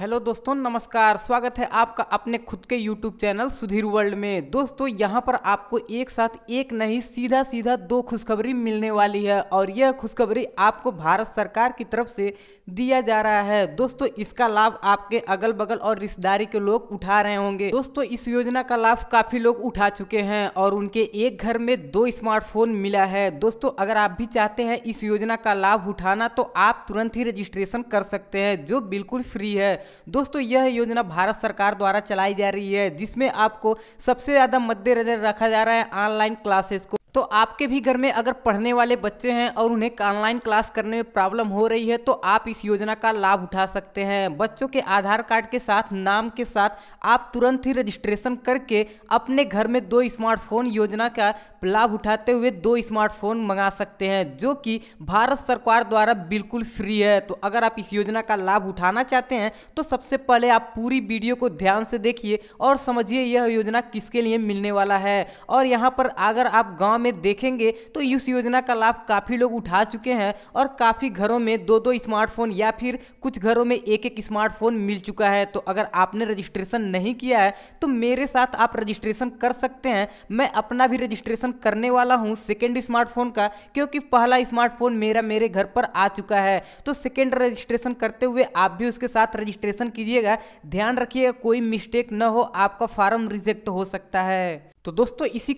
hello दोस्तों नमस्कार स्वागत है आपका अपने खुद के यूट्यूब चैनल सुधीर वर्ल्ड में दोस्तों यहां पर आपको एक साथ एक नहीं सीधा सीधा दो खुशखबरी मिलने वाली है और यह खुशखबरी आपको भारत सरकार की तरफ से दिया जा रहा है दोस्तों इसका लाभ आपके अगल बगल और रिश्तेदारी के लोग उठा रहे होंगे दोस्तों इस योजना का लाभ काफी लोग उठा चुके हैं और उनके एक घर में दो स्मार्टफोन मिला है दोस्तों अगर आप भी चाहते हैं इस योजना का लाभ उठाना तो आप तुरंत ही रजिस्ट्रेशन कर सकते हैं जो बिल्कुल फ्री है दोस्तों यह योजना भारत सरकार द्वारा चलाई जा रही है जिसमें आपको सबसे ज़्यादा मद्देनजर रखा जा रहा है ऑनलाइन क्लासेस को तो आपके भी घर में अगर पढ़ने वाले बच्चे हैं और उन्हें ऑनलाइन क्लास करने में प्रॉब्लम हो रही है तो आप इस योजना का लाभ उठा सकते हैं बच्चों के आधार कार्ड के साथ नाम के साथ आप तुरंत ही रजिस्ट्रेशन करके अपने घर में दो स्मार्टफोन योजना का लाभ उठाते हुए दो स्मार्टफोन मंगा सकते हैं जो कि भारत सरकार द्वारा बिल्कुल फ्री है तो अगर आप इस योजना का लाभ उठाना चाहते हैं तो सबसे पहले आप पूरी वीडियो को ध्यान से देखिए और समझिए यह योजना किसके लिए मिलने वाला है और यहाँ पर अगर आप गाँव में में देखेंगे तो इस योजना का लाभ काफ़ी लोग उठा चुके हैं और काफ़ी घरों में दो दो स्मार्टफोन या फिर कुछ घरों में एक एक स्मार्टफोन मिल चुका है तो अगर आपने रजिस्ट्रेशन नहीं किया है तो मेरे साथ आप रजिस्ट्रेशन कर सकते हैं मैं अपना भी रजिस्ट्रेशन करने वाला हूँ सेकेंड स्मार्टफोन का क्योंकि पहला स्मार्टफोन मेरा मेरे घर पर आ चुका है तो सेकेंड रजिस्ट्रेशन करते हुए आप भी उसके साथ रजिस्ट्रेशन कीजिएगा ध्यान रखिएगा कोई मिस्टेक न हो आपका फॉर्म रिजेक्ट हो सकता है तो दोस्तों इसी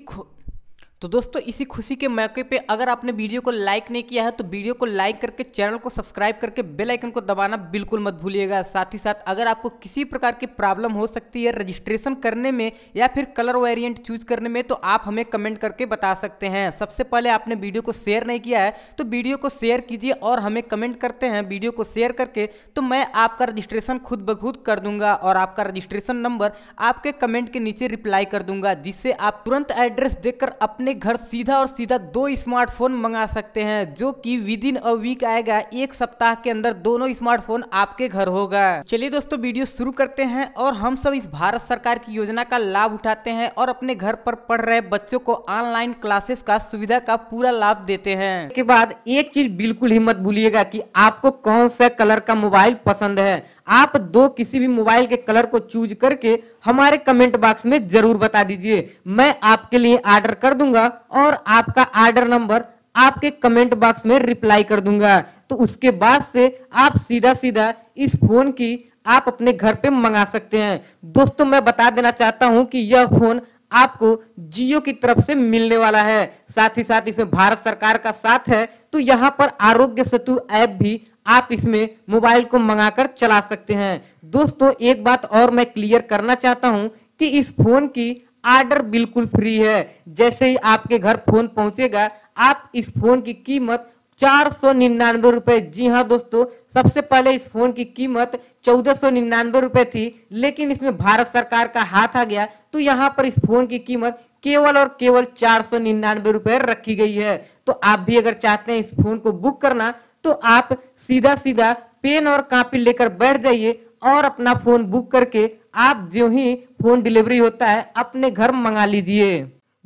तो दोस्तों इसी खुशी के मौके पे अगर आपने वीडियो को लाइक नहीं किया है तो वीडियो को लाइक करके चैनल को सब्सक्राइब करके बेल आइकन को दबाना बिल्कुल मत भूलिएगा साथ ही साथ अगर आपको किसी प्रकार की प्रॉब्लम हो सकती है रजिस्ट्रेशन करने में या फिर कलर वेरिएंट चूज करने में तो आप हमें कमेंट करके बता सकते हैं सबसे पहले आपने वीडियो को शेयर नहीं किया है तो वीडियो को शेयर कीजिए और हमें कमेंट करते हैं वीडियो को शेयर करके तो मैं आपका रजिस्ट्रेशन खुद ब खुद कर दूंगा और आपका रजिस्ट्रेशन नंबर आपके कमेंट के नीचे रिप्लाई कर दूंगा जिससे आप तुरंत एड्रेस देकर अपने अपने घर सीधा और सीधा दो स्मार्टफोन मंगा सकते हैं जो कि विद इन अ वीक आएगा एक सप्ताह के अंदर दोनों स्मार्टफोन आपके घर होगा चलिए दोस्तों वीडियो शुरू करते हैं और हम सब इस भारत सरकार की योजना का लाभ उठाते हैं और अपने घर पर पढ़ रहे बच्चों को ऑनलाइन क्लासेस का सुविधा का पूरा लाभ देते हैं के बाद एक चीज बिल्कुल हिम्मत भूलिएगा की आपको कौन सा कलर का मोबाइल पसंद है आप दो किसी भी मोबाइल के कलर को चूज करके हमारे कमेंट बॉक्स में जरूर बता दीजिए मैं आपके लिए ऑर्डर कर दूंगा और आपका ऑर्डर नंबर आपके कमेंट बॉक्स में रिप्लाई कर दूंगा तो उसके बाद से आप सीधा सीधा इस फोन की आप अपने घर पे मंगा सकते हैं दोस्तों मैं बता देना चाहता हूं कि यह फोन आपको जियो की तरफ से मिलने वाला है साथ ही साथ इसमें भारत सरकार का साथ है तो यहाँ पर आरोग्य सेतु ऐप भी आप इसमें मोबाइल को मंगाकर चला सकते हैं दोस्तों एक बात और मैं क्लियर करना चाहता हूँ कि इस फोन की आर्डर बिल्कुल फ्री है जैसे ही आपके घर फोन पहुंचेगा आप इस फोन की कीमत चार सौ निन्यानवे रुपए जी हाँ दोस्तों सबसे पहले इस फोन की कीमत चौदह सौ निन्यानवे रुपए थी लेकिन इसमें भारत सरकार का हाथ आ गया तो यहाँ पर इस फोन की कीमत केवल और केवल चार सौ निन्यानवे रुपए रखी गई है तो आप भी अगर चाहते हैं इस फोन को बुक करना तो आप सीधा सीधा पेन और कापी लेकर बैठ जाइए और अपना फोन बुक करके आप जो ही फोन डिलीवरी होता है अपने घर मंगा लीजिए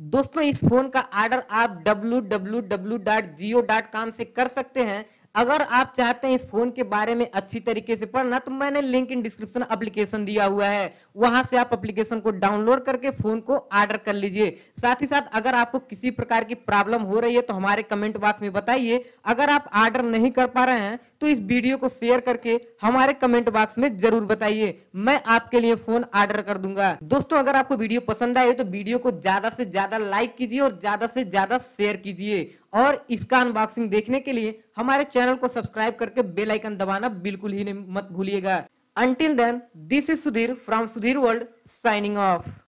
दोस्तों इस फोन का ऑर्डर आप www.jio.com से कर सकते हैं अगर आप चाहते हैं इस फोन के बारे में अच्छी तरीके से पढ़ना तो मैंने लिंक इन डिस्क्रिप्शन एप्लीकेशन दिया हुआ है वहां से आप एप्लीकेशन को डाउनलोड करके फोन को ऑर्डर कर लीजिए साथ ही साथ अगर आपको किसी प्रकार की प्रॉब्लम हो रही है तो हमारे कमेंट बॉक्स में बताइए अगर आप ऑर्डर नहीं कर पा रहे हैं तो इस वीडियो को शेयर करके हमारे कमेंट बॉक्स में जरूर बताइए मैं आपके लिए फोन ऑर्डर कर दूंगा दोस्तों अगर आपको वीडियो पसंद आए तो वीडियो को ज्यादा से ज्यादा लाइक कीजिए और ज्यादा से ज्यादा शेयर कीजिए और इसका अनबॉक्सिंग देखने के लिए हमारे चैनल को सब्सक्राइब करके बेल आइकन दबाना बिल्कुल ही मत भूलिएगा until then this is Sudhir from Sudhir world signing of